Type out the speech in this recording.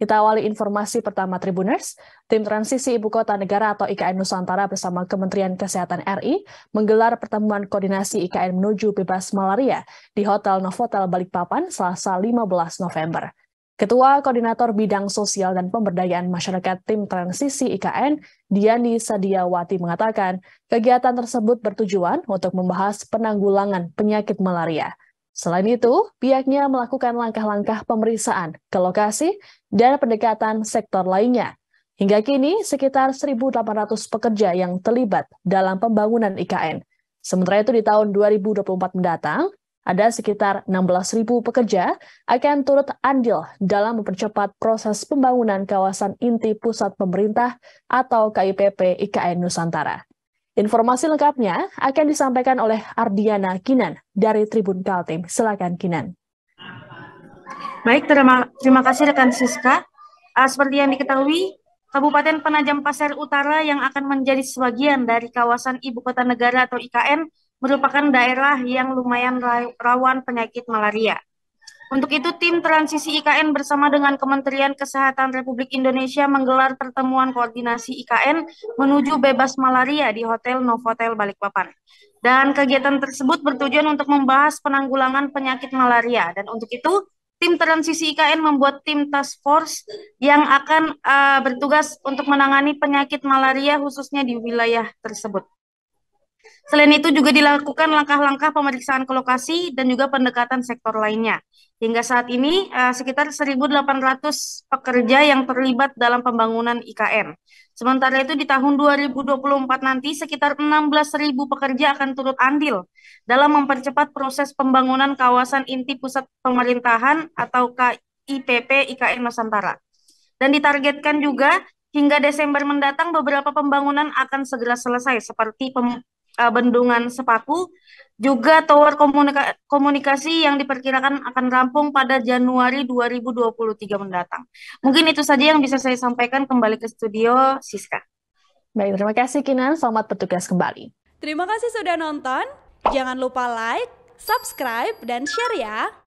Kita awali informasi pertama Tribuners. Tim Transisi Ibu Kota Negara atau IKN Nusantara bersama Kementerian Kesehatan RI menggelar pertemuan koordinasi IKN menuju bebas malaria di Hotel Novotel Balikpapan selasa 15 November. Ketua Koordinator Bidang Sosial dan Pemberdayaan Masyarakat Tim Transisi IKN, Diani Sadiawati mengatakan, kegiatan tersebut bertujuan untuk membahas penanggulangan penyakit malaria. Selain itu, pihaknya melakukan langkah-langkah pemeriksaan ke lokasi dan pendekatan sektor lainnya. Hingga kini, sekitar 1.800 pekerja yang terlibat dalam pembangunan IKN. Sementara itu di tahun 2024 mendatang, ada sekitar 16.000 pekerja akan turut andil dalam mempercepat proses pembangunan kawasan inti pusat pemerintah atau KIPP IKN Nusantara. Informasi lengkapnya akan disampaikan oleh Ardiana Kinan dari Tribun Kaltim. Silakan Kinan. Baik, terima, terima kasih rekan Siska. Uh, seperti yang diketahui, Kabupaten Penajam Pasir Utara yang akan menjadi sebagian dari kawasan Ibu Kota Negara atau IKN merupakan daerah yang lumayan rawan penyakit malaria. Untuk itu, tim transisi IKN bersama dengan Kementerian Kesehatan Republik Indonesia menggelar pertemuan koordinasi IKN menuju bebas malaria di Hotel Novotel Balikpapan. Dan kegiatan tersebut bertujuan untuk membahas penanggulangan penyakit malaria. Dan untuk itu, tim transisi IKN membuat tim task force yang akan uh, bertugas untuk menangani penyakit malaria khususnya di wilayah tersebut. Selain itu juga dilakukan langkah-langkah pemeriksaan ke lokasi dan juga pendekatan sektor lainnya. Hingga saat ini uh, sekitar 1.800 pekerja yang terlibat dalam pembangunan IKN. Sementara itu di tahun 2024 nanti sekitar 16.000 pekerja akan turut andil dalam mempercepat proses pembangunan kawasan inti pusat pemerintahan atau KIPP IKN Nusantara. Dan ditargetkan juga hingga Desember mendatang beberapa pembangunan akan segera selesai seperti pem uh, bendungan Sepaku juga tower komunika komunikasi yang diperkirakan akan rampung pada Januari 2023 mendatang. Mungkin itu saja yang bisa saya sampaikan kembali ke studio Siska. Baik, terima kasih Kinan, selamat bertugas kembali. Terima kasih sudah nonton. Jangan lupa like, subscribe, dan share ya.